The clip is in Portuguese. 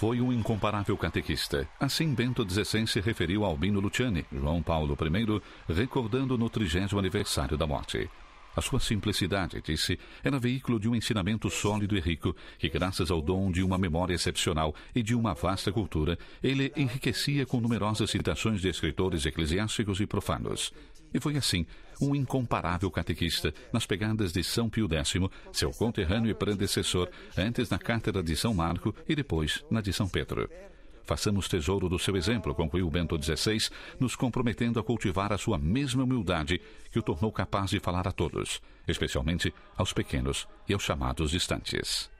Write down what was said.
Foi um incomparável catequista. Assim, Bento XVI se referiu a Albino Luciani, João Paulo I, recordando no 30 aniversário da morte. A sua simplicidade, disse, era veículo de um ensinamento sólido e rico, que, graças ao dom de uma memória excepcional e de uma vasta cultura, ele enriquecia com numerosas citações de escritores eclesiásticos e profanos. E foi assim, um incomparável catequista, nas pegadas de São Pio X, seu conterrâneo e predecessor, antes na cátedra de São Marco e depois na de São Pedro. Façamos tesouro do seu exemplo, concluiu Bento XVI, nos comprometendo a cultivar a sua mesma humildade que o tornou capaz de falar a todos, especialmente aos pequenos e aos chamados distantes.